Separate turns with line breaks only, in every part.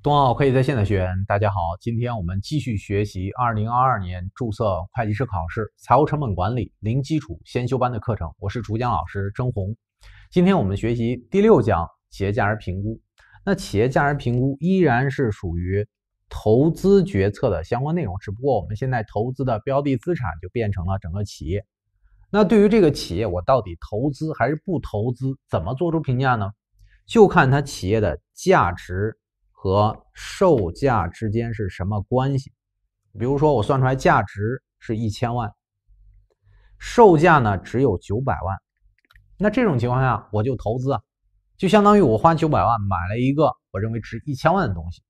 东奥可以在线的学员，大家好，今天我们继续学习二零二二年注册会计师考试财务成本管理零基础先修班的课程，我是主讲老师郑红。今天我们学习第六讲企业价值评估。那企业价值评估依然是属于投资决策的相关内容，只不过我们现在投资的标的资产就变成了整个企业。那对于这个企业，我到底投资还是不投资，怎么做出评价呢？就看它企业的价值。和售价之间是什么关系？比如说，我算出来价值是一千万，售价呢只有九百万，那这种情况下，我就投资，就相当于我花九百万买了一个我认为值一千万的东西。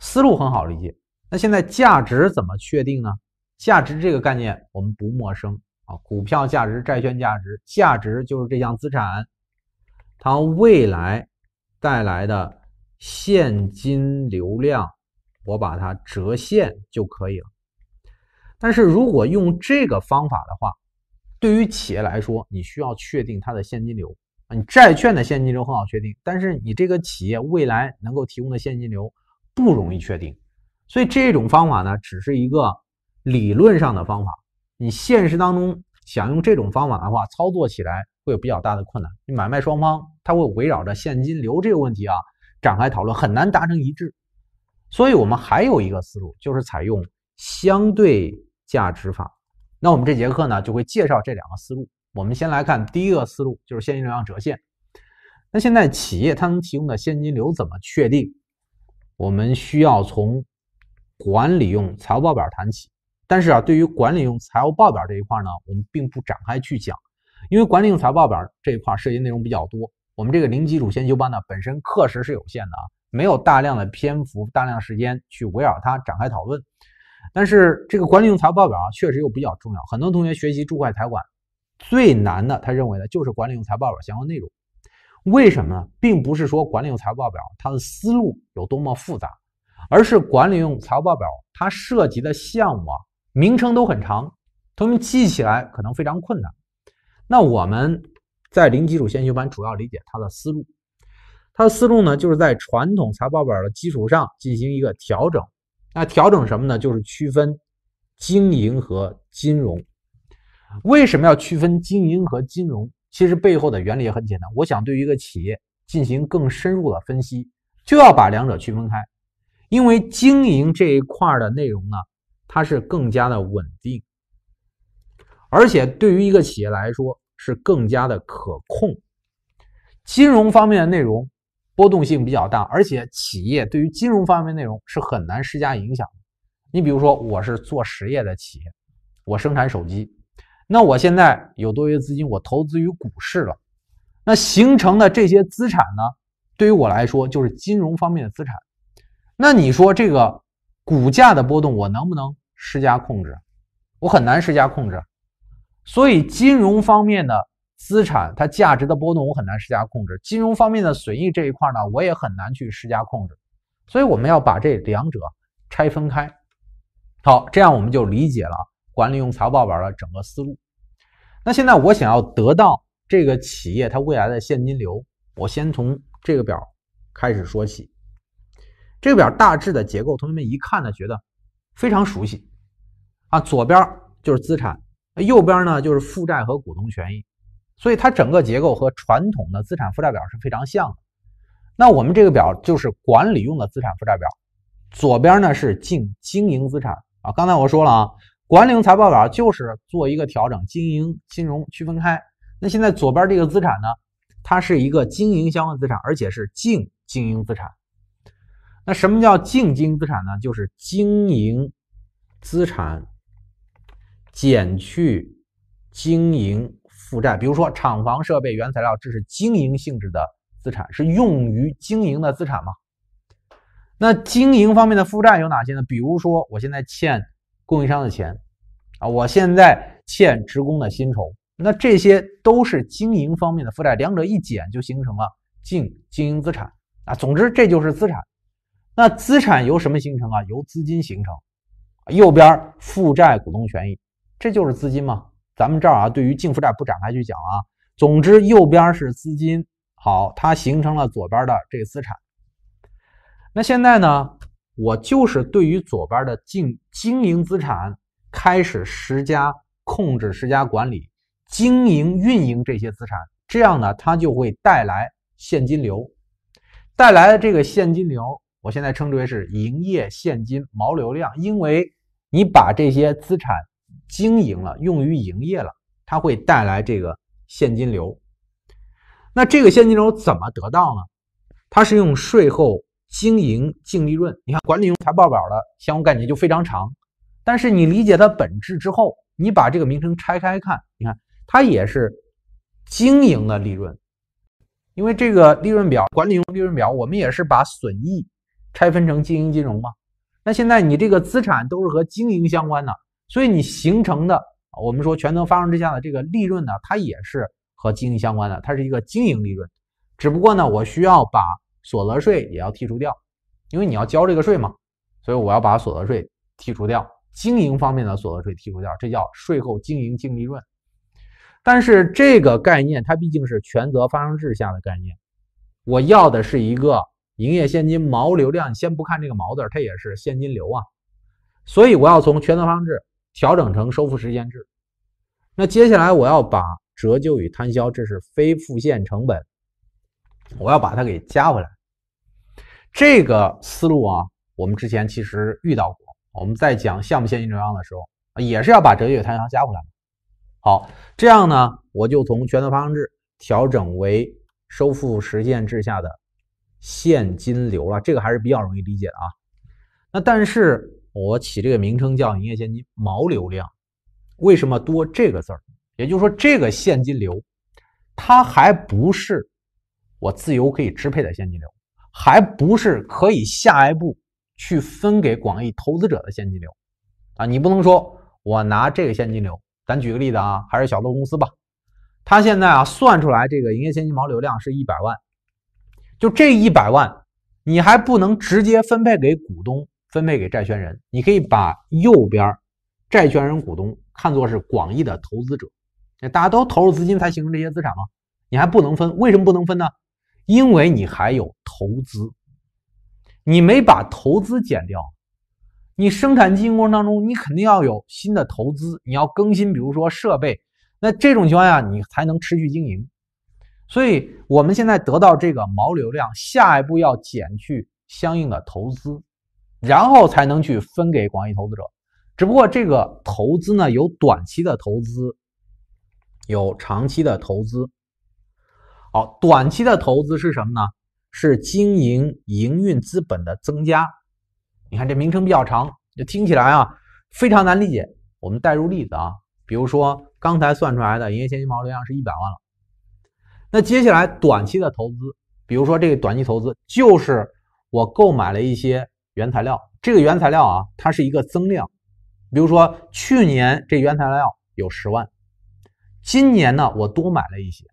思路很好理解。那现在价值怎么确定呢？价值这个概念我们不陌生啊，股票价值、债券价值，价值就是这项资产它未来带来的。现金流量，我把它折现就可以了。但是如果用这个方法的话，对于企业来说，你需要确定它的现金流啊。你债券的现金流很好确定，但是你这个企业未来能够提供的现金流不容易确定。所以这种方法呢，只是一个理论上的方法。你现实当中想用这种方法的话，操作起来会有比较大的困难。买卖双方它会围绕着现金流这个问题啊。展开讨论很难达成一致，所以我们还有一个思路就是采用相对价值法。那我们这节课呢就会介绍这两个思路。我们先来看第一个思路，就是现金流量折现。那现在企业它能提供的现金流怎么确定？我们需要从管理用财务报表谈起。但是啊，对于管理用财务报表这一块呢，我们并不展开去讲，因为管理用财务报表这一块涉及内容比较多。我们这个零基础先修班呢，本身课时是有限的啊，没有大量的篇幅、大量时间去围绕它展开讨论。但是这个管理用财务报表啊，确实又比较重要。很多同学学习注会财管最难的，他认为的就是管理用财务报表相关内容。为什么呢？并不是说管理用财务报表它的思路有多么复杂，而是管理用财务报表它涉及的项目啊名称都很长，同学们记起来可能非常困难。那我们。在零基础先修班，主要理解它的思路。它的思路呢，就是在传统财报表的基础上进行一个调整。那调整什么呢？就是区分经营和金融。为什么要区分经营和金融？其实背后的原理也很简单。我想，对于一个企业进行更深入的分析，就要把两者区分开。因为经营这一块的内容呢，它是更加的稳定，而且对于一个企业来说。是更加的可控，金融方面的内容波动性比较大，而且企业对于金融方面内容是很难施加影响。你比如说，我是做实业的企业，我生产手机，那我现在有多余资金，我投资于股市了，那形成的这些资产呢，对于我来说就是金融方面的资产。那你说这个股价的波动，我能不能施加控制？我很难施加控制。所以，金融方面的资产它价值的波动，我很难施加控制；金融方面的损益这一块呢，我也很难去施加控制。所以，我们要把这两者拆分开。好，这样我们就理解了管理用财务报表的整个思路。那现在我想要得到这个企业它未来的现金流，我先从这个表开始说起。这个表大致的结构，同学们一看呢，觉得非常熟悉啊。左边就是资产。右边呢就是负债和股东权益，所以它整个结构和传统的资产负债表是非常像的。那我们这个表就是管理用的资产负债表，左边呢是净经营资产啊。刚才我说了啊，管理用财务报表就是做一个调整，经营、金融区分开。那现在左边这个资产呢，它是一个经营相关资产，而且是净经营资产。那什么叫净经营资产呢？就是经营资产。减去经营负债，比如说厂房设备、原材料，这是经营性质的资产，是用于经营的资产吗？那经营方面的负债有哪些呢？比如说我现在欠供应商的钱啊，我现在欠职工的薪酬，那这些都是经营方面的负债。两者一减就形成了净经营资产啊。总之，这就是资产。那资产由什么形成啊？由资金形成。右边负债、股东权益。这就是资金嘛，咱们这儿啊，对于净负债不展开去讲啊。总之，右边是资金好，它形成了左边的这个资产。那现在呢，我就是对于左边的净经营资产开始施加控制、施加管理、经营运营这些资产，这样呢，它就会带来现金流，带来的这个现金流，我现在称之为是营业现金毛流量，因为你把这些资产。经营了，用于营业了，它会带来这个现金流。那这个现金流怎么得到呢？它是用税后经营净利润。你看管理用财报表的相关概念就非常长，但是你理解它本质之后，你把这个名称拆开看，你看它也是经营的利润，因为这个利润表、管理用利润表，我们也是把损益拆分成经营、金融嘛。那现在你这个资产都是和经营相关的。所以你形成的，我们说权责发生制下的这个利润呢，它也是和经营相关的，它是一个经营利润。只不过呢，我需要把所得税也要剔除掉，因为你要交这个税嘛，所以我要把所得税剔除掉，经营方面的所得税剔除掉，这叫税后经营净利润。但是这个概念它毕竟是权责发生制下的概念，我要的是一个营业现金毛流量，先不看这个毛字，它也是现金流啊。所以我要从权责发生制。调整成收付实现制，那接下来我要把折旧与摊销，这是非付现成本，我要把它给加回来。这个思路啊，我们之前其实遇到过，我们在讲项目现金流量的时候，也是要把折旧与摊销加回来。好，这样呢，我就从权责发生制调整为收付实现制下的现金流了，这个还是比较容易理解的啊。那但是。我起这个名称叫营业现金毛流量，为什么多这个字儿？也就是说，这个现金流，它还不是我自由可以支配的现金流，还不是可以下一步去分给广义投资者的现金流啊！你不能说我拿这个现金流，咱举个例子啊，还是小乐公司吧，它现在啊算出来这个营业现金毛流量是一百万，就这一百万，你还不能直接分配给股东。分配给债权人，你可以把右边债权人股东看作是广义的投资者，大家都投入资金才形成这些资产吗？你还不能分，为什么不能分呢？因为你还有投资，你没把投资减掉，你生产经营过程当中你肯定要有新的投资，你要更新，比如说设备，那这种情况下你才能持续经营。所以我们现在得到这个毛流量，下一步要减去相应的投资。然后才能去分给广义投资者，只不过这个投资呢，有短期的投资，有长期的投资。好，短期的投资是什么呢？是经营营运资本的增加。你看这名称比较长，就听起来啊非常难理解。我们代入例子啊，比如说刚才算出来的营业现金毛流量是一百万了，那接下来短期的投资，比如说这个短期投资就是我购买了一些。原材料，这个原材料啊，它是一个增量。比如说去年这原材料有十万，今年呢我多买了一些。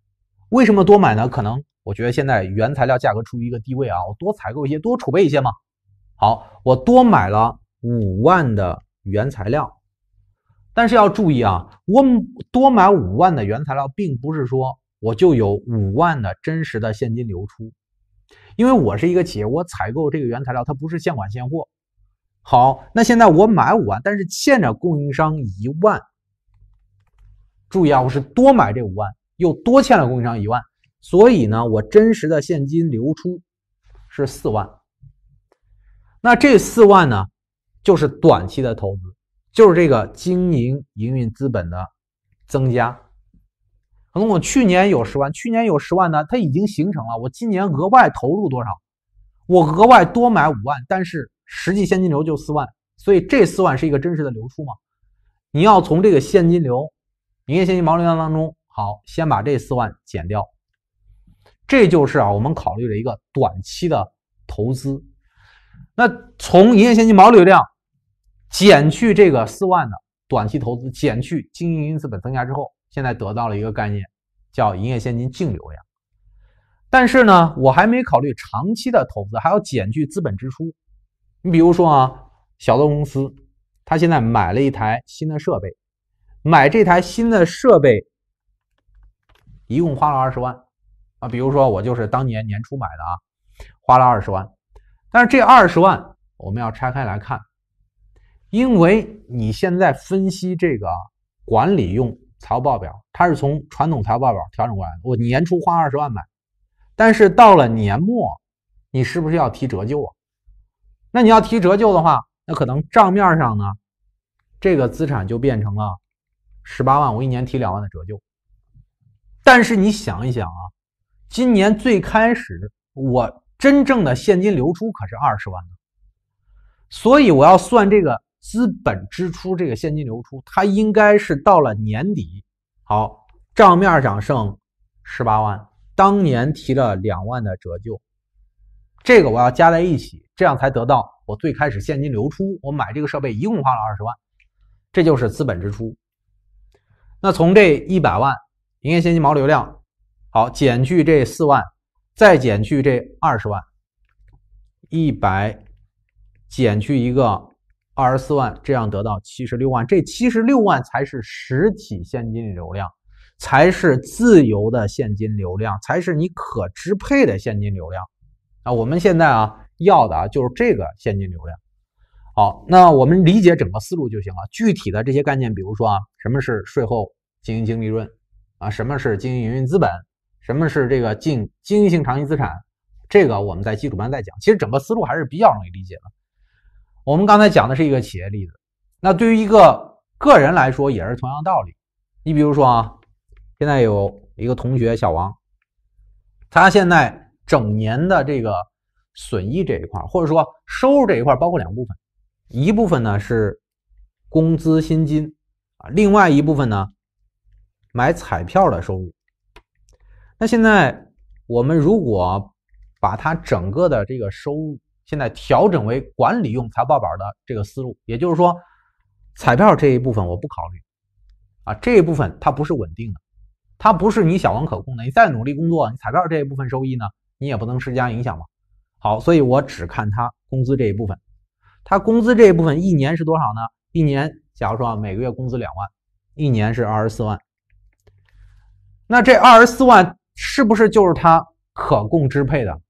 为什么多买呢？可能我觉得现在原材料价格处于一个低位啊，我多采购一些，多储备一些嘛。好，我多买了五万的原材料。但是要注意啊，我多买五万的原材料，并不是说我就有五万的真实的现金流出。因为我是一个企业，我采购这个原材料，它不是现款现货。好，那现在我买五万，但是欠着供应商一万。注意啊，我是多买这五万，又多欠了供应商一万，所以呢，我真实的现金流出是四万。那这四万呢，就是短期的投资，就是这个经营营运资本的增加。可能我去年有十万，去年有十万呢，它已经形成了。我今年额外投入多少？我额外多买五万，但是实际现金流就四万，所以这四万是一个真实的流出嘛？你要从这个现金流、营业现金毛流量当中，好，先把这四万减掉。这就是啊，我们考虑了一个短期的投资。那从营业现金毛流量减去这个四万的短期投资，减去经营资本增加之后。现在得到了一个概念，叫营业现金净流量，但是呢，我还没考虑长期的投资，还要减去资本支出。你比如说啊，小的公司，他现在买了一台新的设备，买这台新的设备一共花了二十万啊。比如说我就是当年年初买的啊，花了二十万，但是这二十万我们要拆开来看，因为你现在分析这个管理用。财务报表，它是从传统财务报表调整过来。的。我年初花二十万买，但是到了年末，你是不是要提折旧啊？那你要提折旧的话，那可能账面上呢，这个资产就变成了十八万。我一年提两万的折旧，但是你想一想啊，今年最开始我真正的现金流出可是二十万呢，所以我要算这个。资本支出这个现金流出，它应该是到了年底，好账面上剩十八万，当年提了两万的折旧，这个我要加在一起，这样才得到我最开始现金流出。我买这个设备一共花了二十万，这就是资本支出。那从这一百万营业现金毛流量，好减去这四万，再减去这二十万，一百减去一个。二十四万这样得到七十六万，这七十六万才是实体现金流量，才是自由的现金流量，才是你可支配的现金流量。啊，我们现在啊要的啊就是这个现金流量。好，那我们理解整个思路就行了。具体的这些概念，比如说啊，什么是税后经营净利润啊，什么是经营营运资本，什么是这个净经营性长期资产，这个我们在基础班再讲。其实整个思路还是比较容易理解的。我们刚才讲的是一个企业例子，那对于一个个人来说也是同样道理。你比如说啊，现在有一个同学小王，他现在整年的这个损益这一块，或者说收入这一块，包括两部分，一部分呢是工资薪金啊，另外一部分呢买彩票的收入。那现在我们如果把他整个的这个收入，现在调整为管理用财报表的这个思路，也就是说，彩票这一部分我不考虑，啊，这一部分它不是稳定的，它不是你小王可控的。你再努力工作，你彩票这一部分收益呢，你也不能施加影响嘛。好，所以我只看他工资这一部分。他工资这一部分一年是多少呢？一年，假如说啊，每个月工资两万，一年是二十四万。那这二十四万是不是就是他可供支配的？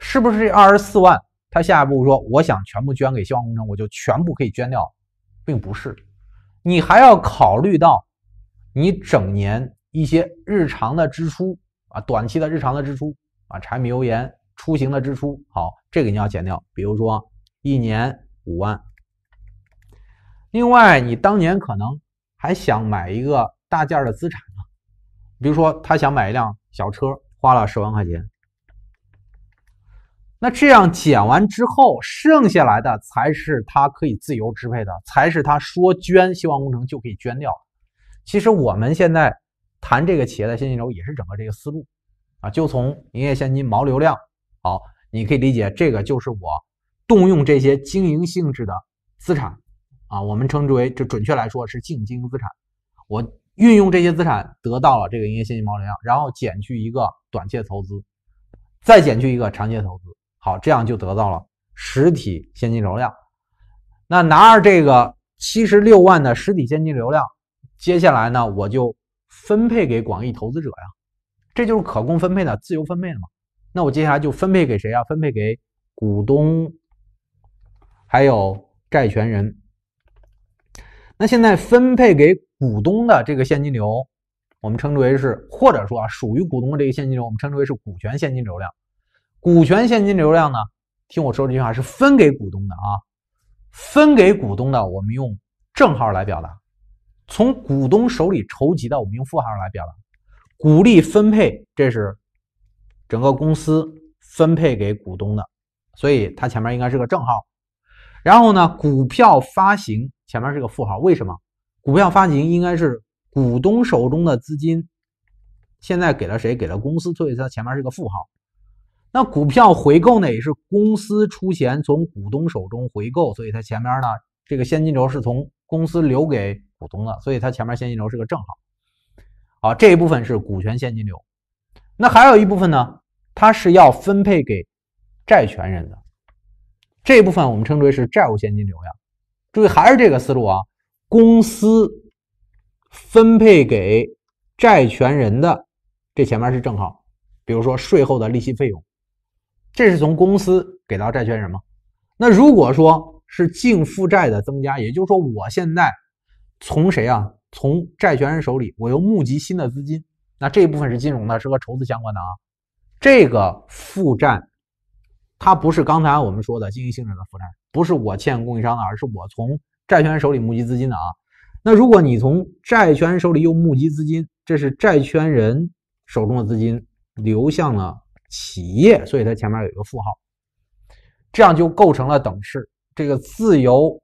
是不是这二十四万？他下一步说：“我想全部捐给希望工程，我就全部可以捐掉，并不是，你还要考虑到你整年一些日常的支出啊，短期的日常的支出啊，柴米油盐、出行的支出，好，这个你要减掉。比如说一年五万，另外你当年可能还想买一个大件的资产呢，比如说他想买一辆小车，花了十万块钱。”那这样减完之后，剩下来的才是他可以自由支配的，才是他说捐希望工程就可以捐掉。其实我们现在谈这个企业的现金流，也是整个这个思路啊，就从营业现金毛流量。好，你可以理解这个就是我动用这些经营性质的资产啊，我们称之为就准确来说是净经营资产。我运用这些资产得到了这个营业现金毛流量，然后减去一个短期的投资，再减去一个长期投资。好，这样就得到了实体现金流量。那拿着这个七十六万的实体现金流量，接下来呢，我就分配给广义投资者呀，这就是可供分配的、自由分配的嘛。那我接下来就分配给谁啊？分配给股东，还有债权人。那现在分配给股东的这个现金流，我们称之为是，或者说啊，属于股东的这个现金流，我们称之为是股权现金流量。股权现金流量呢？听我说这句话是分给股东的啊，分给股东的，我们用正号来表达；从股东手里筹集的，我们用负号来表达。股利分配这是整个公司分配给股东的，所以它前面应该是个正号。然后呢，股票发行前面是个负号，为什么？股票发行应该是股东手中的资金现在给了谁？给了公司，所以它前面是个负号。那股票回购呢，也是公司出钱从股东手中回购，所以它前面呢这个现金流是从公司留给股东的，所以它前面现金流是个正号。好，这一部分是股权现金流。那还有一部分呢，它是要分配给债权人的，这一部分我们称之为是债务现金流呀。注意还是这个思路啊，公司分配给债权人的，这前面是正号，比如说税后的利息费用。这是从公司给到债权人吗？那如果说是净负债的增加，也就是说，我现在从谁啊？从债权人手里，我又募集新的资金，那这一部分是金融的，是和筹资相关的啊。这个负债，它不是刚才我们说的经营性质的负债，不是我欠供应商的，而是我从债权人手里募集资金的啊。那如果你从债权人手里又募集资金，这是债权人手中的资金流向了。企业，所以它前面有一个负号，这样就构成了等式。这个自由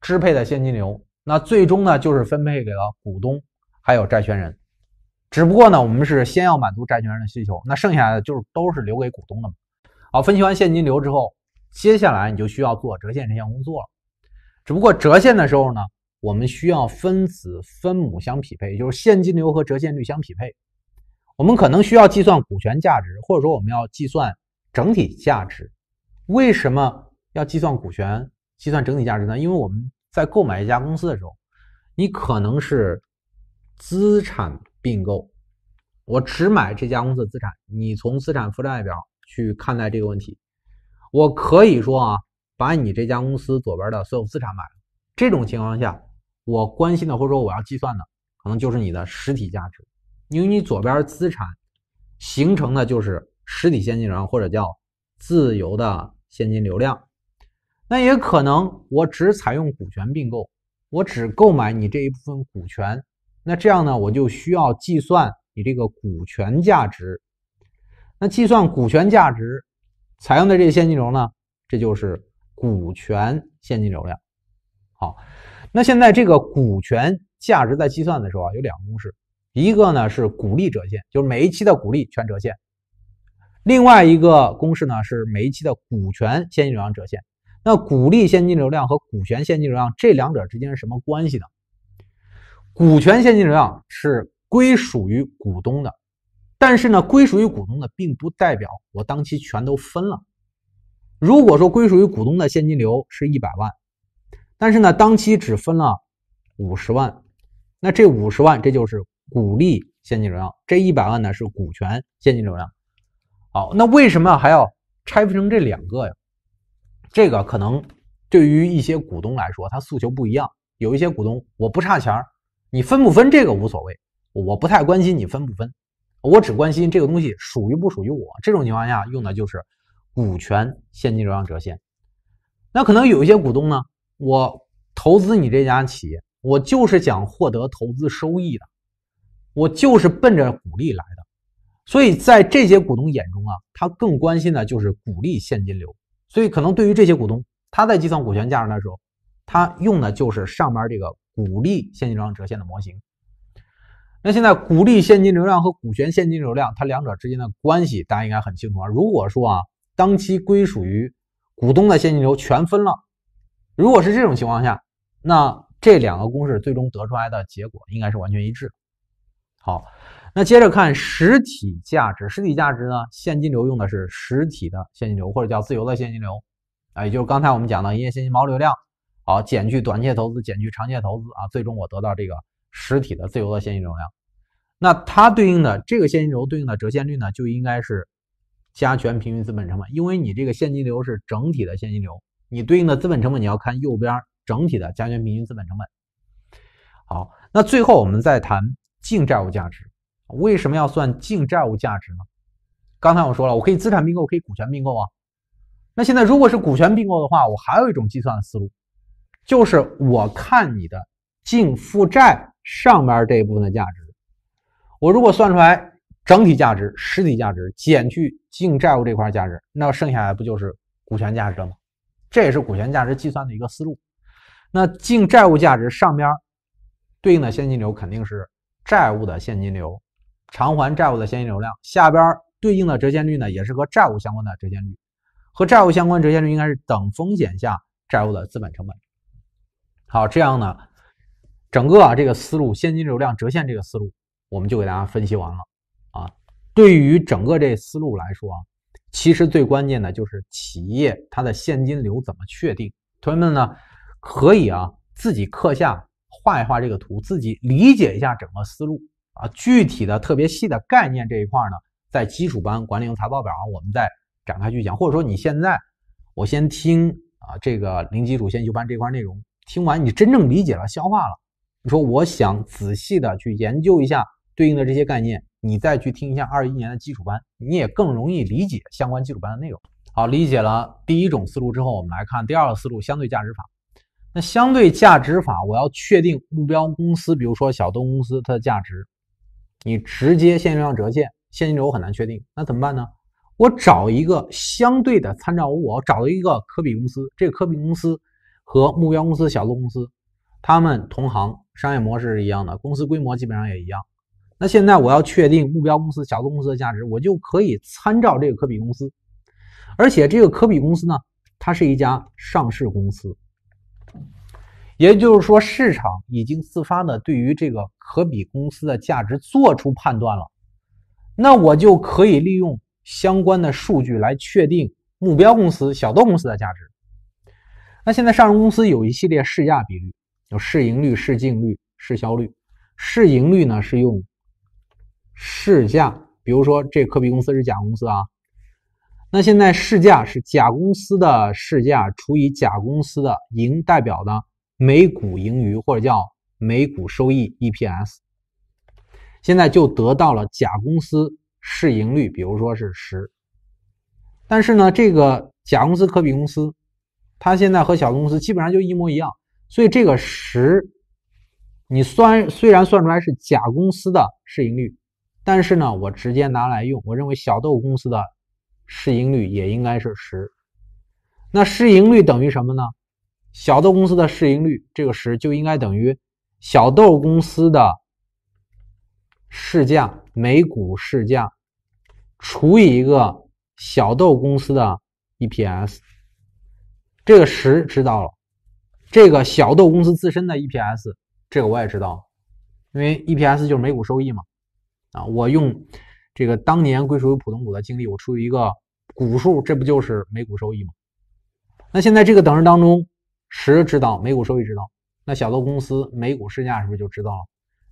支配的现金流，那最终呢，就是分配给了股东还有债权人。只不过呢，我们是先要满足债权人的需求，那剩下的就是都是留给股东的嘛。好，分析完现金流之后，接下来你就需要做折现这项工作了。只不过折现的时候呢，我们需要分子分母相匹配，也就是现金流和折现率相匹配。我们可能需要计算股权价值，或者说我们要计算整体价值。为什么要计算股权、计算整体价值呢？因为我们在购买一家公司的时候，你可能是资产并购，我只买这家公司的资产。你从资产负债表去看待这个问题，我可以说啊，把你这家公司左边的所有资产买了。这种情况下，我关心的或者说我要计算的，可能就是你的实体价值。因为你左边资产形成的就是实体现金流，或者叫自由的现金流量。那也可能我只采用股权并购，我只购买你这一部分股权。那这样呢，我就需要计算你这个股权价值。那计算股权价值采用的这个现金流呢，这就是股权现金流量。好，那现在这个股权价值在计算的时候啊，有两个公式。一个呢是股利折现，就是每一期的股利全折现；另外一个公式呢是每一期的股权现金流量折现。那股利现金流量和股权现金流量这两者之间是什么关系呢？股权现金流量是归属于股东的，但是呢，归属于股东的并不代表我当期全都分了。如果说归属于股东的现金流是一百万，但是呢，当期只分了五十万，那这五十万这就是。股利现金流量这一百万呢是股权现金流量。好，那为什么还要拆分成这两个呀？这个可能对于一些股东来说，他诉求不一样。有一些股东我不差钱儿，你分不分这个无所谓，我不太关心你分不分，我只关心这个东西属于不属于我。这种情况下用的就是股权现金流量折现。那可能有一些股东呢，我投资你这家企业，我就是想获得投资收益的。我就是奔着股利来的，所以在这些股东眼中啊，他更关心的就是股利现金流。所以可能对于这些股东，他在计算股权价值的时候，他用的就是上面这个股利现金流量折现的模型。那现在股利现金流量和股权现金流量它两者之间的关系，大家应该很清楚啊。如果说啊，当期归属于股东的现金流全分了，如果是这种情况下，那这两个公式最终得出来的结果应该是完全一致。好，那接着看实体价值。实体价值呢？现金流用的是实体的现金流，或者叫自由的现金流，啊，也就是刚才我们讲的营业现金毛流量，好，减去短期投资，减去长期投资，啊，最终我得到这个实体的自由的现金流量。那它对应的这个现金流对应的折现率呢，就应该是加权平均资本成本，因为你这个现金流是整体的现金流，你对应的资本成本你要看右边整体的加权平均资本成本。好，那最后我们再谈。净债务价值为什么要算净债务价值呢？刚才我说了，我可以资产并购，可以股权并购啊。那现在如果是股权并购的话，我还有一种计算的思路，就是我看你的净负债上面这一部分的价值。我如果算出来整体价值、实体价值减去净债务这块价值，那剩下来不就是股权价值了吗？这也是股权价值计算的一个思路。那净债务价值上边对应的现金流肯定是。债务的现金流，偿还债务的现金流量，下边对应的折现率呢，也是和债务相关的折现率，和债务相关折现率应该是等风险下债务的资本成本。好，这样呢，整个啊这个思路，现金流量折现这个思路，我们就给大家分析完了啊。对于整个这思路来说啊，其实最关键的就是企业它的现金流怎么确定。同学们呢，可以啊自己课下。画一画这个图，自己理解一下整个思路啊。具体的特别细的概念这一块呢，在基础班管理用财报表，我们再展开去讲。或者说，你现在我先听啊，这个零基础先修班这块内容，听完你真正理解了、消化了。你说我想仔细的去研究一下对应的这些概念，你再去听一下二一年的基础班，你也更容易理解相关基础班的内容。好，理解了第一种思路之后，我们来看第二个思路，相对价值法。那相对价值法，我要确定目标公司，比如说小东公司它的价值，你直接现金流折现，现金流我很难确定，那怎么办呢？我找一个相对的参照物，我找了一个科比公司，这个科比公司和目标公司小东公司，他们同行商业模式是一样的，公司规模基本上也一样。那现在我要确定目标公司小东公司的价值，我就可以参照这个科比公司，而且这个科比公司呢，它是一家上市公司。也就是说，市场已经自发的对于这个可比公司的价值做出判断了，那我就可以利用相关的数据来确定目标公司小豆公司的价值。那现在上市公司有一系列市价比率，有市盈率、市净率、市销率。市盈率呢是用市价，比如说这可比公司是甲公司啊，那现在市价是甲公司的市价除以甲公司的盈，代表的。每股盈余或者叫每股收益 EPS，现在就得到了甲公司市盈率，比如说是十。但是呢，这个甲公司可比公司，它现在和小公司基本上就一模一样，所以这个十，你算虽然算出来是甲公司的市盈率，但是呢，我直接拿来用，我认为小豆公司的市盈率也应该是十。那市盈率等于什么呢？小豆公司的市盈率，这个十就应该等于小豆公司的市价每股市价除以一个小豆公司的 EPS。这个十知道了，这个小豆公司自身的 EPS，这个我也知道，因为 EPS 就是每股收益嘛。啊，我用这个当年归属于普通股的经历，我除以一个股数，这不就是每股收益吗？那现在这个等式当中。十知道，每股收益知道，那小豆公司每股市价是不是就知道了？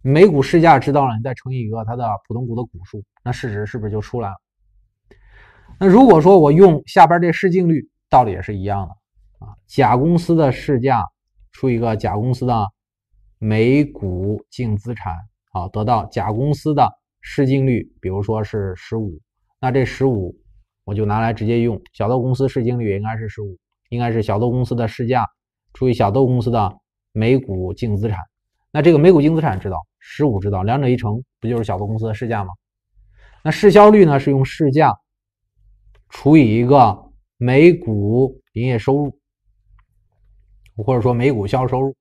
每股市价知道了，你再乘以一个它的普通股的股数，那市值是不是就出来了？那如果说我用下边这市净率，道理也是一样的啊。甲公司的市价除一个甲公司的每股净资产，好，得到甲公司的市净率，比如说是十五，那这十五我就拿来直接用。小豆公司市净率也应该是十五，应该是小豆公司的市价。除以小豆公司的每股净资产，那这个每股净资产知道十五知道，两者一乘不就是小豆公司的市价吗？那市销率呢？是用市价除以一个每股营业收入，或者说每股销售收入。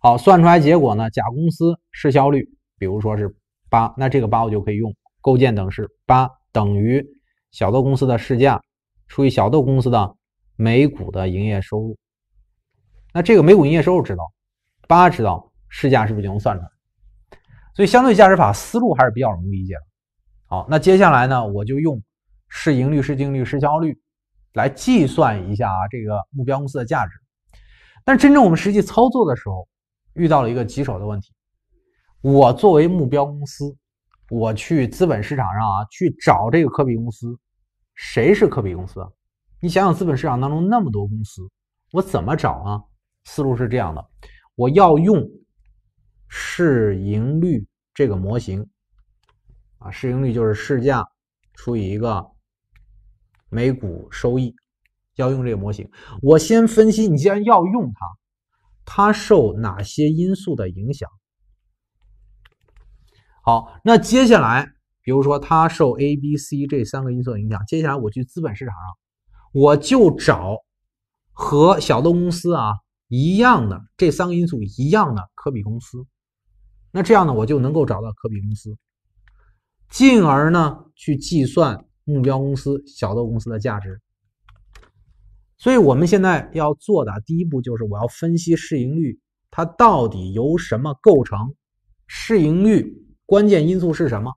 好，算出来结果呢？甲公司市销率，比如说是八，那这个八我就可以用构建等式：八等于小豆公司的市价除以小豆公司的每股的营业收入。那这个每股营业收入知道，八知道，市价是不是就能算出来？所以相对价值法思路还是比较容易理解的。好，那接下来呢，我就用市盈率、市净率、市销率来计算一下啊这个目标公司的价值。但真正我们实际操作的时候，遇到了一个棘手的问题。我作为目标公司，我去资本市场上啊去找这个可比公司，谁是可比公司？你想想，资本市场当中那么多公司，我怎么找啊？思路是这样的，我要用市盈率这个模型啊，市盈率就是市价除以一个每股收益，要用这个模型。我先分析，你既然要用它，它受哪些因素的影响？好，那接下来，比如说它受 A、B、C 这三个因素的影响，接下来我去资本市场上，我就找和小豆公司啊。一样的这三个因素一样的可比公司，那这样呢我就能够找到可比公司，进而呢去计算目标公司小豆公司的价值。所以我们现在要做的第一步就是我要分析市盈率，它到底由什么构成？市盈率关键因素是什么？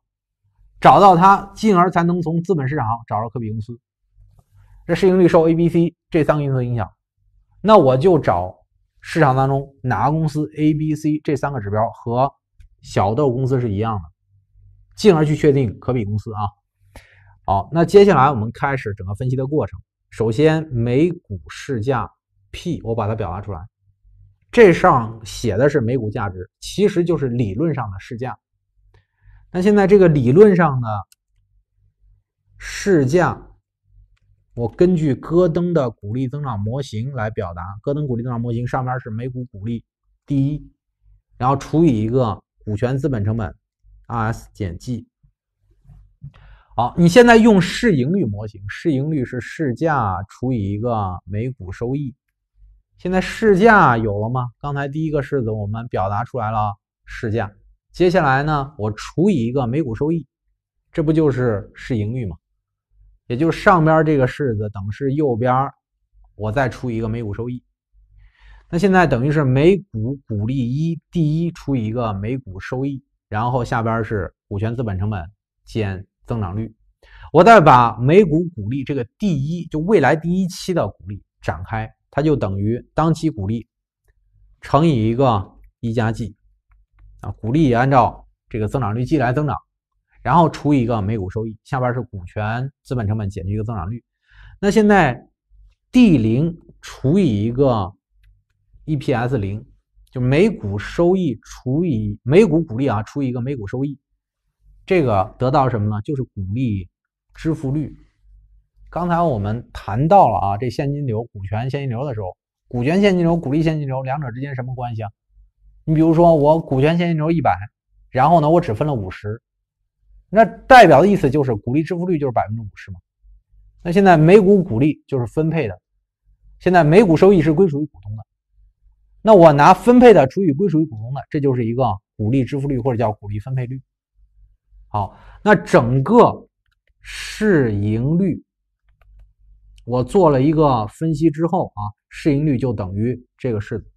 找到它，进而才能从资本市场找到可比公司。这市盈率受 A、B、C 这三个因素影响，那我就找。市场当中哪个公司 A、B、C 这三个指标和小豆公司是一样的，进而去确定可比公司啊。好，那接下来我们开始整个分析的过程。首先，每股市价 P，我把它表达出来。这上写的是每股价值，其实就是理论上的市价。那现在这个理论上的市价。我根据戈登的股利增长模型来表达，戈登股利增长模型上面是每股股利第一，然后除以一个股权资本成本，r s 减 g。好，你现在用市盈率模型，市盈率是市价除以一个每股收益。现在市价有了吗？刚才第一个式子我们表达出来了市价，接下来呢，我除以一个每股收益，这不就是市盈率吗？也就上边这个式子等式右边，我再除以一个每股收益，那现在等于是每股股利一第一除以一个每股收益，然后下边是股权资本成本减增长率，我再把每股股利这个第一就未来第一期的股利展开，它就等于当期股利乘以一个一加 g 啊，股利也按照这个增长率 g 来增长。然后除以一个每股收益，下边是股权资本成本减去一个增长率。那现在 D 零除以一个 EPS 零，就每股收益除以每股股利啊，除以一个每股收益，这个得到什么呢？就是股利支付率。刚才我们谈到了啊，这现金流、股权现金流的时候，股权现金流、股利现金流两者之间什么关系啊？你比如说我股权现金流一百，然后呢，我只分了五十。那代表的意思就是股利支付率就是百分之五十嘛？那现在每股股利就是分配的，现在每股收益是归属于股东的。那我拿分配的除以归属于股东的，这就是一个股利支付率或者叫股利分配率。好，那整个市盈率，我做了一个分析之后啊，市盈率就等于这个式子。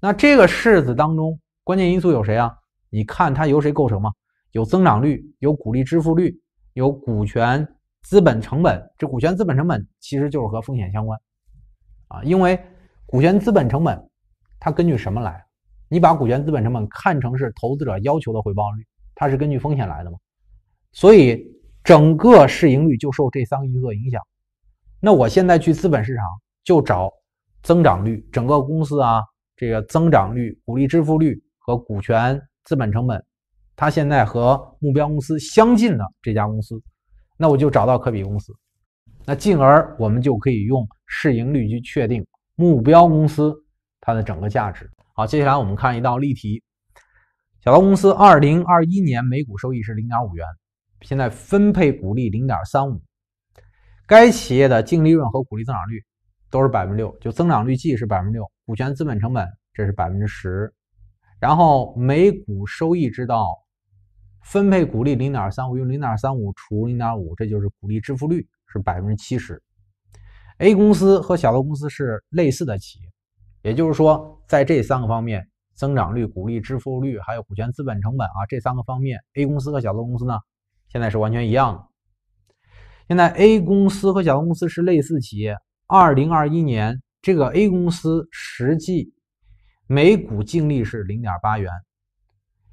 那这个式子当中关键因素有谁啊？你看它由谁构成吗？有增长率，有股利支付率，有股权资本成本。这股权资本成本其实就是和风险相关啊，因为股权资本成本它根据什么来？你把股权资本成本看成是投资者要求的回报率，它是根据风险来的嘛？所以整个市盈率就受这三个因素影响。那我现在去资本市场就找增长率，整个公司啊，这个增长率、股利支付率和股权资本成本。他现在和目标公司相近的这家公司，那我就找到可比公司，那进而我们就可以用市盈率去确定目标公司它的整个价值。好，接下来我们看一道例题：小刀公司二零二一年每股收益是零点五元，现在分配股利零点三五，该企业的净利润和股利增长率都是百分之六，就增长率计是百分之六，股权资本成本这是百分之十，然后每股收益知道。分配股利零点三五，用零点三五除零点五，这就是股利支付率是百分之七十。A 公司和小的公司是类似的企业，也就是说，在这三个方面，增长率、股利支付率还有股权资本成本啊，这三个方面，A 公司和小的公司呢，现在是完全一样的。现在 A 公司和小的公司是类似企业。二零二一年，这个 A 公司实际每股净利是零点八元。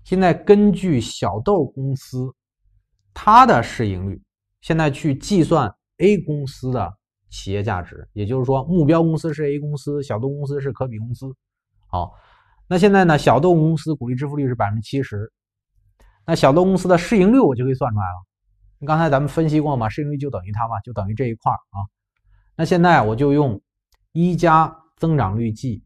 现在根据小豆公司，它的市盈率，现在去计算 A 公司的企业价值，也就是说目标公司是 A 公司，小豆公司是可比公司。好，那现在呢，小豆公司股利支付率是百分之七十，那小豆公司的市盈率我就可以算出来了。刚才咱们分析过嘛，市盈率就等于它嘛，就等于这一块儿啊。那现在我就用一加增长率计。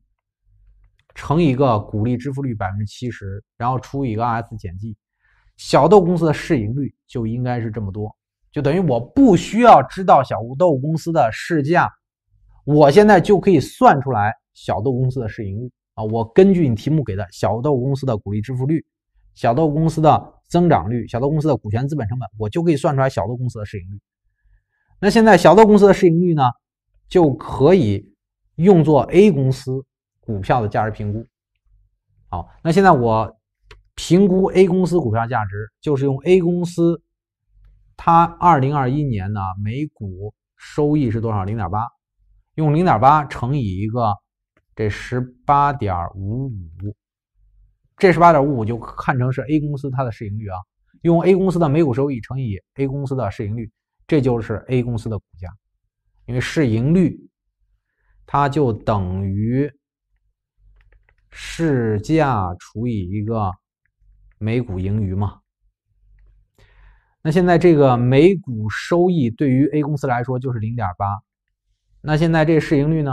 乘一个股利支付率百分之七十，然后除以一个 rs 减 g，小豆公司的市盈率就应该是这么多，就等于我不需要知道小豆公司的市价，我现在就可以算出来小豆公司的市盈率啊！我根据你题目给的小豆公司的股利支付率、小豆公司的增长率、小豆公司的股权资本成本，我就可以算出来小豆公司的市盈率。那现在小豆公司的市盈率呢，就可以用作 A 公司。股票的价值评估，好，那现在我评估 A 公司股票价值，就是用 A 公司它二零二一年呢每股收益是多少零点八，用零点八乘以一个这十八点五五，这十八点五五就看成是 A 公司它的市盈率啊，用 A 公司的每股收益乘以 A 公司的市盈率，这就是 A 公司的股价，因为市盈率它就等于。市价除以一个每股盈余嘛，那现在这个每股收益对于 A 公司来说就是零点八，那现在这市盈率呢，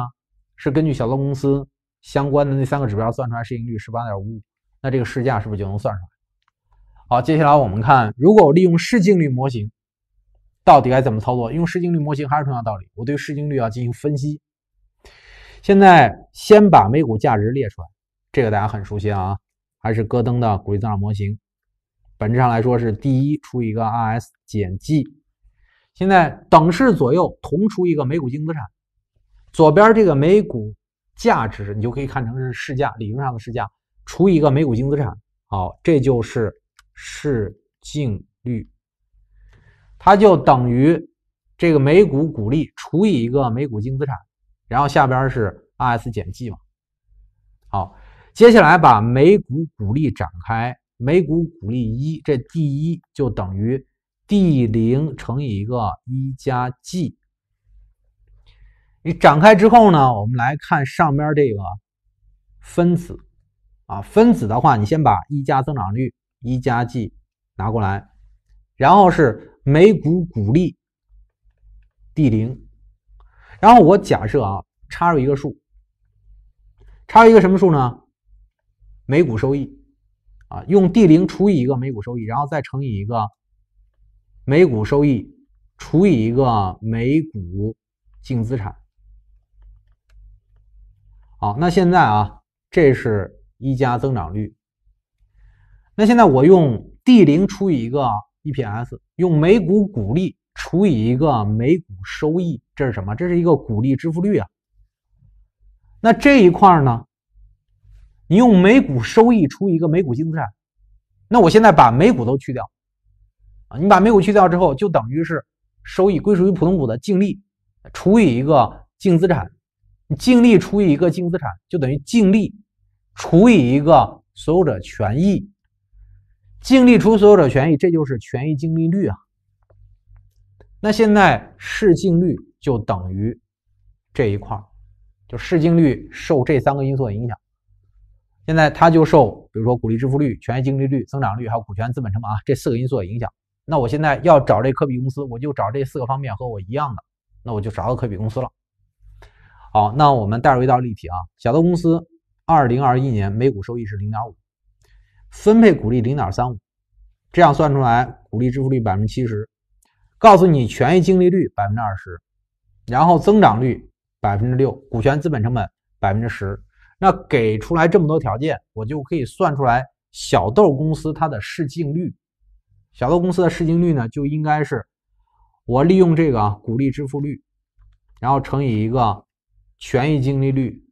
是根据小张公司相关的那三个指标算出来，市盈率十八点五，那这个市价是不是就能算出来？好，接下来我们看，如果我利用市净率模型，到底该怎么操作？用市净率模型还是同样道理，我对市净率要进行分析。现在先把每股价值列出来。这个大家很熟悉啊，还是戈登的古利增长模型。本质上来说是第一除以一个 rs 减 g。现在等式左右同除一个每股净资产，左边这个每股价值你就可以看成是市价理论上的市价除以一个每股净资产。好，这就是市净率。它就等于这个每股股利除以一个每股净资产，然后下边是 rs 减 g 嘛。好。接下来把每股股利展开，每股股利一，这第一就等于 d 零乘以一个一加 g。你展开之后呢，我们来看上面这个分子，啊，分子的话，你先把一加增长率一加 g 拿过来，然后是每股股利 d 零，然后我假设啊，插入一个数，插入一个什么数呢？每股收益，啊，用 D 零除以一个每股收益，然后再乘以一个每股收益除以一个每股净资产。好，那现在啊，这是一加增长率。那现在我用 D 零除以一个 EPS，用每股股利除以一个每股收益，这是什么？这是一个股利支付率啊。那这一块呢？你用每股收益除一个每股净资产，那我现在把每股都去掉，啊，你把每股去掉之后，就等于是收益归属于普通股的净利除以一个净资产，净利除以一个净资产就等于净利除以一个所有者权益，净利除所有者权益，这就是权益净利率啊。那现在市净率就等于这一块就市净率受这三个因素的影响。现在它就受，比如说股利支付率、权益净利率、增长率还有股权资本成本啊这四个因素的影响。那我现在要找这科比公司，我就找这四个方面和我一样的，那我就找到科比公司了。好，那我们带入一道例题啊，小的公司二零二一年每股收益是零点五，分配股利零点三五，这样算出来股利支付率百分之七十，告诉你权益净利率百分之二十，然后增长率百分之六，股权资本成本百分之十。那给出来这么多条件，我就可以算出来小豆公司它的市净率。小豆公司的市净率呢，就应该是我利用这个股利支付率，然后乘以一个权益净利率，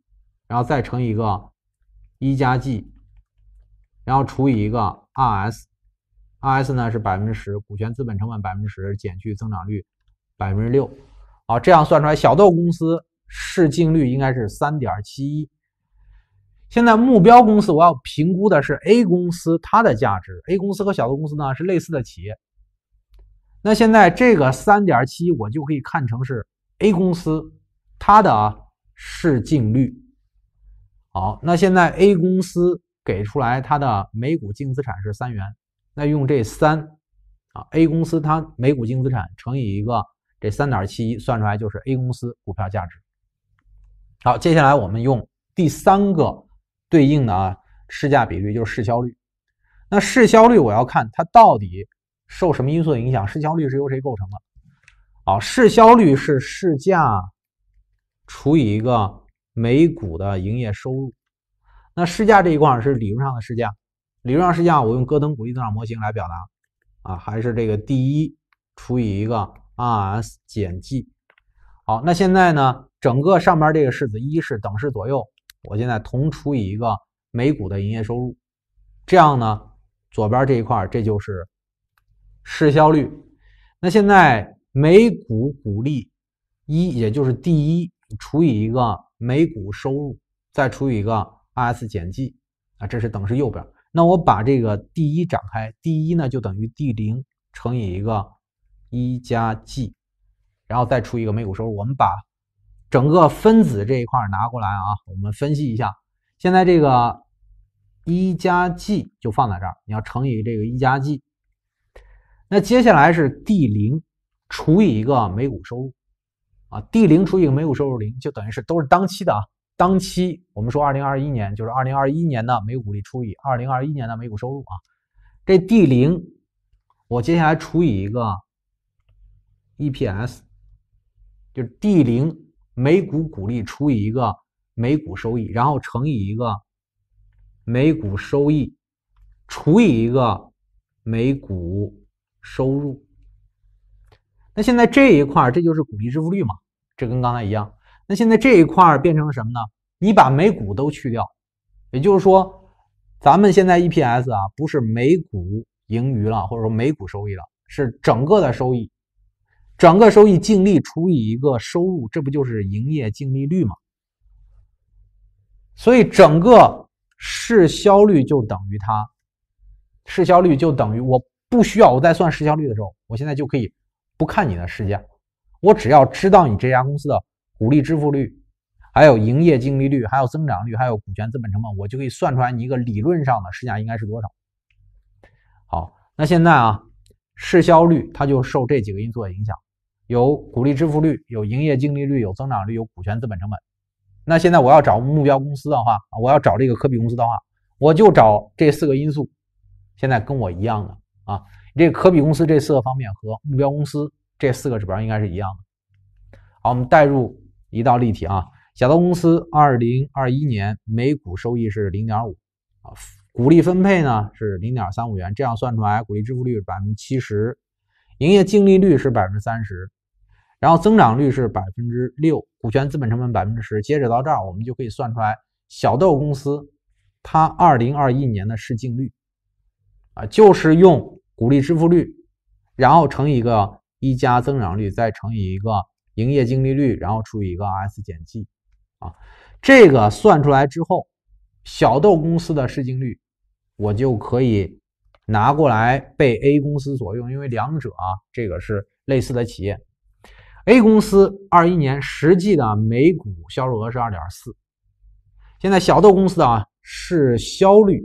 然后再乘以一个一加 g，然后除以一个 rs。rs 呢是百分之十，股权资本成本百分之十减去增长率百分之六。好，这样算出来，小豆公司市净率应该是三点七一。现在目标公司我要评估的是 A 公司它的价值，A 公司和小的公司呢是类似的企业。那现在这个三点七我就可以看成是 A 公司它的市净率。好，那现在 A 公司给出来它的每股净资产是三元，那用这三啊，A 公司它每股净资产乘以一个这三点七一，算出来就是 A 公司股票价值。好，接下来我们用第三个。对应的啊，市价比率就是市销率。那市销率我要看它到底受什么因素的影响？市销率是由谁构成的？啊，市销率是市价除以一个每股的营业收入。那市价这一块是理论上的市价，理论上市价我用戈登鼓励增长模型来表达啊，还是这个 d 一除以一个 rs 减 g。好，那现在呢，整个上边这个式子一是等式左右。我现在同除以一个每股的营业收入，这样呢，左边这一块这就是市销率。那现在每股股利一，也就是第一除以一个每股收入，再除以一个 R S 减 G 啊，这是等式右边。那我把这个第一展开，第一呢就等于 D 零乘以一个一加 G，然后再除一个每股收入。我们把整个分子这一块拿过来啊，我们分析一下。现在这个一加 G 就放在这儿，你要乘以这个一加 G。那接下来是 D 零除以一个每股收入啊，D 零除以一个每股收入零就等于是都是当期的啊。当期我们说二零二一年就是二零二一年的每股利除以二零二一年的每股收入啊。这 D 零我接下来除以一个 EPS，就是 D 零。每股股利除以一个每股收益，然后乘以一个每股收益除以一个每股收入。那现在这一块这就是股息支付率嘛？这跟刚才一样。那现在这一块变成什么呢？你把每股都去掉，也就是说，咱们现在 EPS 啊，不是每股盈余了，或者说每股收益了，是整个的收益。整个收益净利除以一个收入，这不就是营业净利率吗？所以整个市销率就等于它，市销率就等于我不需要我在算市销率的时候，我现在就可以不看你的市价，我只要知道你这家公司的股利支付率，还有营业净利率，还有增长率，还有股权资本成本，我就可以算出来你一个理论上的市价应该是多少。好，那现在啊，市销率它就受这几个因素的影响。有股利支付率，有营业净利率，有增长率，有股权资本成本。那现在我要找目标公司的话，我要找这个可比公司的话，我就找这四个因素。现在跟我一样的啊，这可比公司这四个方面和目标公司这四个指标应该是一样的。好，我们带入一道例题啊。小东公司二零二一年每股收益是零点五啊，股利分配呢是零点三五元，这样算出来股利支付率百分之七十。营业净利率是百分之三十，然后增长率是百分之六，股权资本成本百分之十。截止到这儿，我们就可以算出来小豆公司它二零二一年的市净率啊，就是用股利支付率，然后乘以一个一加增长率，再乘以一个营业净利率，然后除以一个 S 减 G 啊。这个算出来之后，小豆公司的市净率我就可以。拿过来被 A 公司所用，因为两者啊，这个是类似的企业。A 公司21年实际的每股销售额是2.4，现在小豆公司的市销率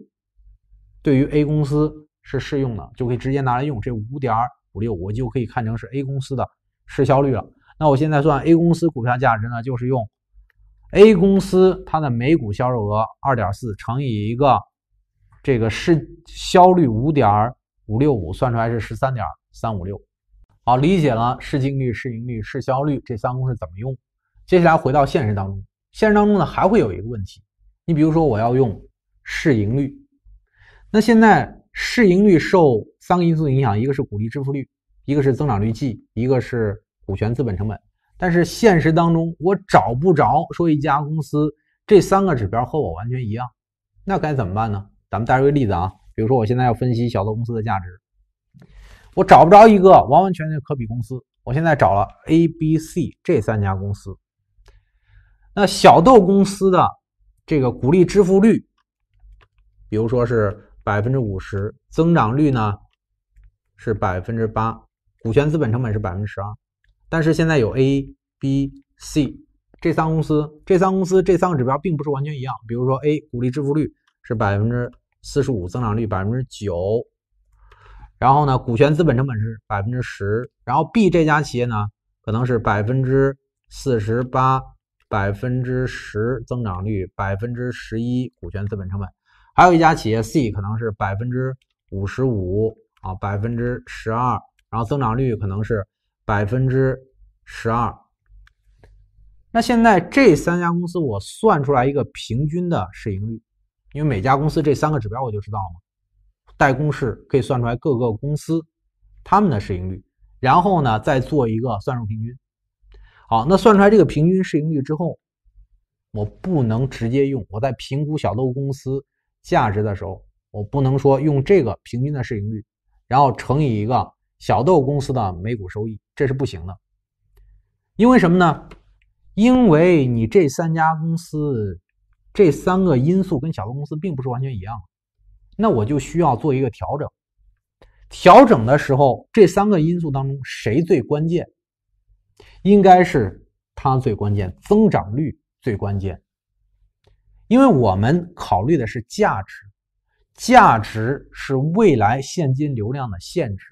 对于 A 公司是适用的，就可以直接拿来用。这5.56我就可以看成是 A 公司的市销率了。那我现在算 A 公司股票价值呢，就是用 A 公司它的每股销售额2.4乘以一个。这个市销率五点五六五，算出来是十三点三五六。好，理解了市净率、市盈率、市销率这三个公式怎么用。接下来回到现实当中，现实当中呢还会有一个问题，你比如说我要用市盈率，那现在市盈率受三个因素影响，一个是股利支付率，一个是增长率 g，一个是股权资本成本。但是现实当中我找不着说一家公司这三个指标和我完全一样，那该怎么办呢？咱们带一个例子啊，比如说我现在要分析小豆公司的价值，我找不着一个完完全全可比公司。我现在找了 A、B、C 这三家公司，那小豆公司的这个股利支付率，比如说是百分之五十，增长率呢是百分之八，股权资本成本是百分之十二。但是现在有 A、B、C 这三公司，这三公司这三个指标并不是完全一样。比如说 A 股利支付率。是百分之四十五，增长率百分之九，然后呢，股权资本成本是百分之十。然后 B 这家企业呢，可能是百分之四十八，百分之十增长率，百分之十一股权资本成本。还有一家企业 C 可能是百分之五十五啊，百分之十二，然后增长率可能是百分之十二。那现在这三家公司我算出来一个平均的市盈率。因为每家公司这三个指标我就知道嘛，代公式可以算出来各个公司它们的市盈率，然后呢再做一个算术平均。好，那算出来这个平均市盈率之后，我不能直接用我在评估小豆公司价值的时候，我不能说用这个平均的市盈率，然后乘以一个小豆公司的每股收益，这是不行的。因为什么呢？因为你这三家公司。这三个因素跟小公司并不是完全一样那我就需要做一个调整。调整的时候，这三个因素当中谁最关键？应该是它最关键，增长率最关键。因为我们考虑的是价值，价值是未来现金流量的限值。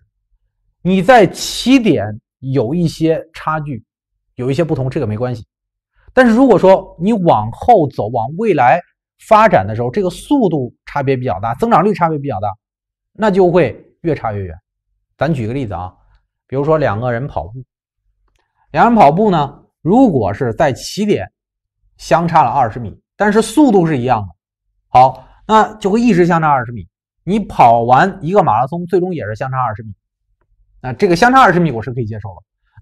你在起点有一些差距，有一些不同，这个没关系。但是如果说你往后走，往未来发展的时候，这个速度差别比较大，增长率差别比较大，那就会越差越远。咱举个例子啊，比如说两个人跑步，两人跑步呢，如果是在起点相差了二十米，但是速度是一样的，好，那就会一直相差二十米。你跑完一个马拉松，最终也是相差二十米。那这个相差二十米我是可以接受的。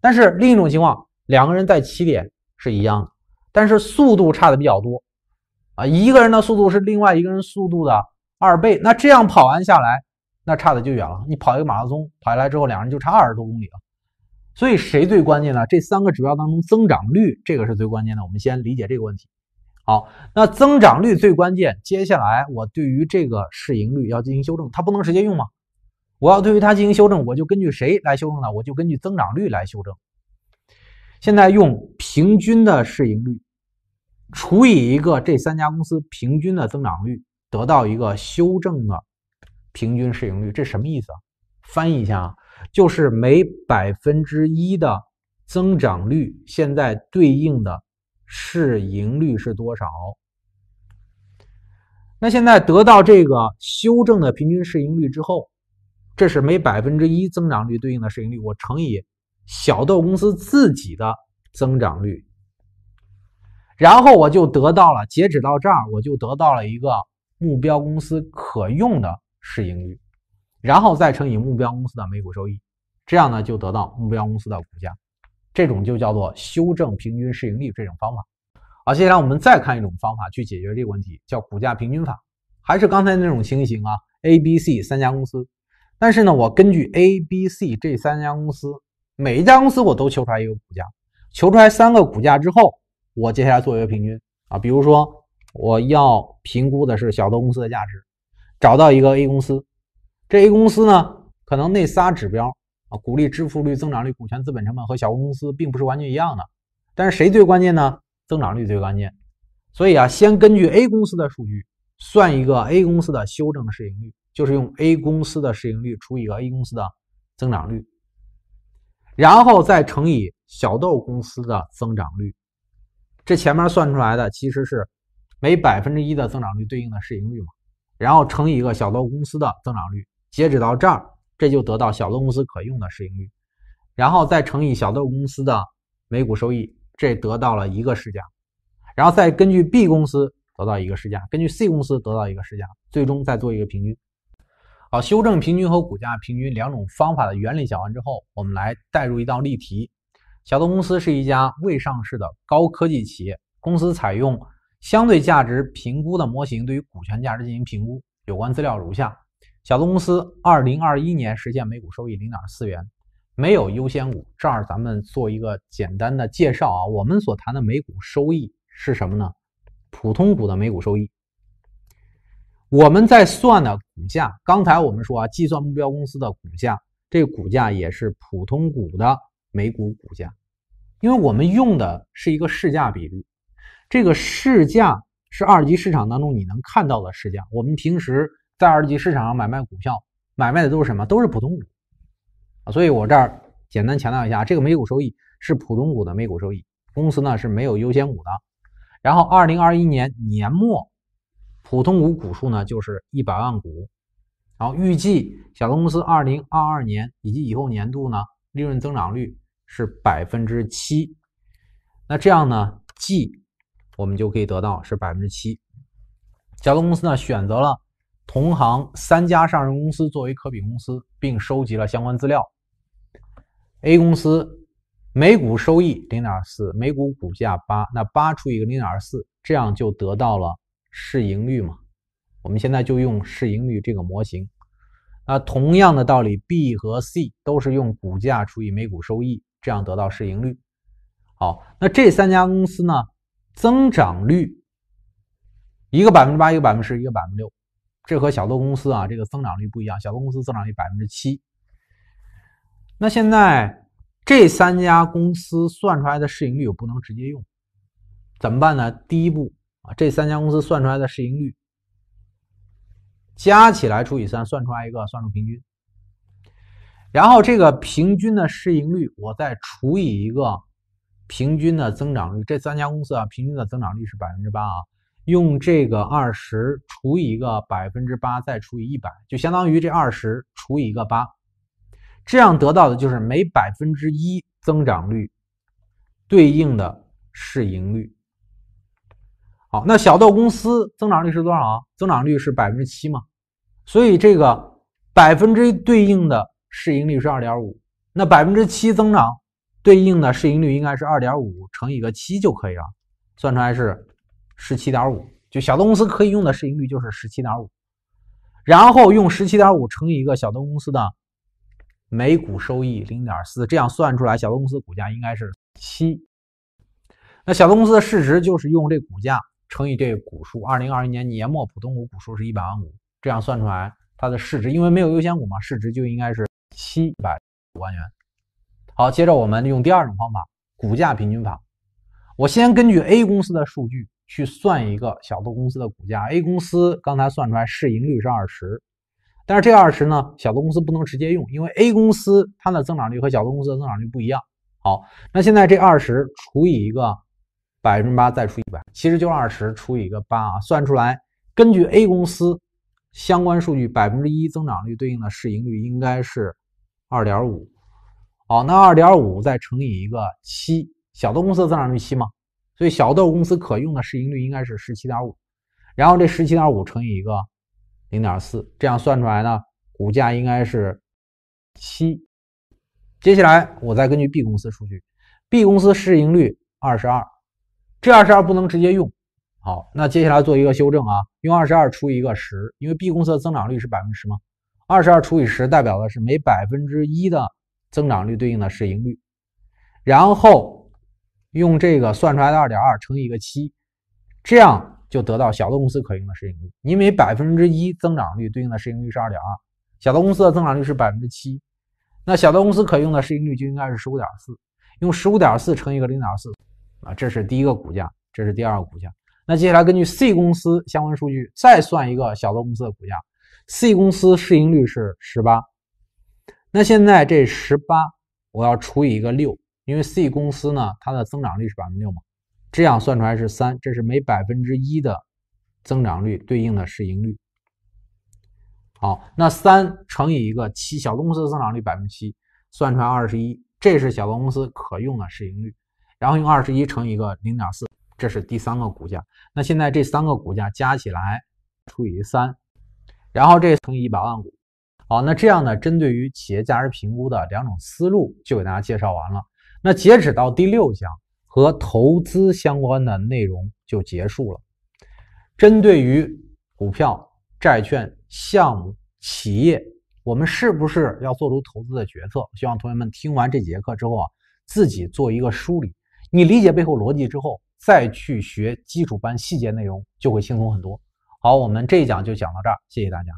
但是另一种情况，两个人在起点是一样的。但是速度差的比较多，啊，一个人的速度是另外一个人速度的二倍，那这样跑完下来，那差的就远了。你跑一个马拉松跑下来之后，两人就差二十多公里了。所以谁最关键呢？这三个指标当中，增长率这个是最关键的。我们先理解这个问题。好，那增长率最关键。接下来我对于这个市盈率要进行修正，它不能直接用吗？我要对于它进行修正，我就根据谁来修正呢？我就根据增长率来修正。现在用平均的市盈率。除以一个这三家公司平均的增长率，得到一个修正的平均市盈率，这什么意思啊？翻译一下，啊，就是每百分之一的增长率，现在对应的市盈率是多少？那现在得到这个修正的平均市盈率之后，这是每百分之一增长率对应的市盈率，我乘以小豆公司自己的增长率。然后我就得到了，截止到这儿，我就得到了一个目标公司可用的市盈率，然后再乘以目标公司的每股收益，这样呢就得到目标公司的股价。这种就叫做修正平均市盈率这种方法。好，接下来我们再看一种方法去解决这个问题，叫股价平均法。还是刚才那种情形啊，A、B、C 三家公司，但是呢，我根据 A、B、C 这三家公司每一家公司我都求出来一个股价，求出来三个股价之后。我接下来做一个平均啊，比如说我要评估的是小豆公司的价值，找到一个 A 公司，这 A 公司呢，可能那仨指标啊，股利支付率、增长率、股权资本成本和小公司并不是完全一样的，但是谁最关键呢？增长率最关键。所以啊，先根据 A 公司的数据算一个 A 公司的修正市盈率，就是用 A 公司的市盈率除以个 A 公司的增长率，然后再乘以小豆公司的增长率。这前面算出来的其实是每百分之一的增长率对应的市盈率嘛，然后乘以一个小豆公司的增长率，截止到这儿，这就得到小豆公司可用的市盈率，然后再乘以小豆公司的每股收益，这得到了一个市价，然后再根据 B 公司得到一个市价，根据 C 公司得到一个市价，最终再做一个平均。好，修正平均和股价平均两种方法的原理讲完之后，我们来代入一道例题。小度公司是一家未上市的高科技企业。公司采用相对价值评估的模型，对于股权价值进行评估。有关资料如下：小度公司二零二一年实现每股收益零点四元，没有优先股。这儿咱们做一个简单的介绍啊。我们所谈的每股收益是什么呢？普通股的每股收益。我们在算的股价，刚才我们说啊，计算目标公司的股价，这股价也是普通股的。每股股价，因为我们用的是一个市价比率，这个市价是二级市场当中你能看到的市价。我们平时在二级市场上买卖股票，买卖的都是什么？都是普通股啊。所以我这儿简单强调一下，这个每股收益是普通股的每股收益，公司呢是没有优先股的。然后，二零二一年年末普通股股数呢就是一百万股，然后预计小东公司二零二二年以及以后年度呢，利润增长率。是百分之七，那这样呢？G 我们就可以得到是百分之七。佳隆公司呢选择了同行三家上市公司作为可比公司，并收集了相关资料。A 公司每股收益零点四，每股股价八，那八除以个零点四，这样就得到了市盈率嘛？我们现在就用市盈率这个模型。那同样的道理，B 和 C 都是用股价除以每股收益。这样得到市盈率，好，那这三家公司呢？增长率一个百分之八，一个百分之十，一个百分之六，这和小的公司啊这个增长率不一样，小的公司增长率百分之七。那现在这三家公司算出来的市盈率我不能直接用，怎么办呢？第一步啊，这三家公司算出来的市盈率加起来除以三，算出来一个算数平均。然后这个平均的市盈率，我再除以一个平均的增长率。这三家公司啊，平均的增长率是百分之八啊。用这个二十除以一个百分之八，再除以一百，就相当于这二十除以一个八，这样得到的就是每百分之一增长率对应的市盈率。好，那小豆公司增长率是多少？增长率是百分之七嘛？所以这个百分之一对应的。市盈率是二点五，那百分之七增长对应的市盈率应该是二点五乘以个七就可以了，算出来是十七点五。就小的公司可以用的市盈率就是十七点五，然后用十七点五乘以一个小的公司的每股收益零点四，这样算出来小的公司股价应该是七。那小的公司的市值就是用这股价乘以这股数，二零二一年年末普通股股数是一百万股，这样算出来它的市值，因为没有优先股嘛，市值就应该是。七百万元。好，接着我们用第二种方法，股价平均法。我先根据 A 公司的数据去算一个小的公司的股价。A 公司刚才算出来市盈率是二十，但是这二十呢，小的公司不能直接用，因为 A 公司它的增长率和小的公司的增长率不一样。好，那现在这二十除以一个百分之八，再除一百，其实就二十除以一个八啊，算出来根据 A 公司相关数据，百分之一增长率对应的市盈率应该是。二点五，好，那二点五再乘以一个七，小豆公司的增长率七嘛，所以小豆公司可用的市盈率应该是十七点五，然后这十七点五乘以一个零点四，这样算出来呢，股价应该是七。接下来我再根据 B 公司数据，B 公司市盈率二十二，这二十二不能直接用，好，那接下来做一个修正啊，用二十二除以一个十，因为 B 公司的增长率是百分之十嘛，二十二除以十代表的是每百分之一的增长率对应的市盈率，然后用这个算出来的二点二乘以一个七，这样就得到小的公司可用的市盈率。你每百分之一增长率对应的市盈率是二点二，小的公司的增长率是百分之七，那小的公司可用的市盈率就应该是十五点四。用十五点四乘以一个零点四，啊，这是第一个股价，这是第二个股价。那接下来根据 C 公司相关数据再算一个小的公司的股价。C 公司市盈率是十八，那现在这十八我要除以一个六，因为 C 公司呢它的增长率是百分之六嘛，这样算出来是三，这是每百分之一的增长率对应的市盈率。好，那三乘以一个七，小公司的增长率百分之七，算出来二十一，这是小公司可用的市盈率，然后用二十一乘以一个零点四，这是第三个股价。那现在这三个股价加起来除以三。然后这乘以百万股，好，那这样呢，针对于企业价值评估的两种思路就给大家介绍完了。那截止到第六讲和投资相关的内容就结束了。针对于股票、债券、项目、企业，我们是不是要做出投资的决策？希望同学们听完这几节课之后啊，自己做一个梳理，你理解背后逻辑之后，再去学基础班细节内容就会轻松很多。好，我们这一讲就讲到这儿，谢谢大家。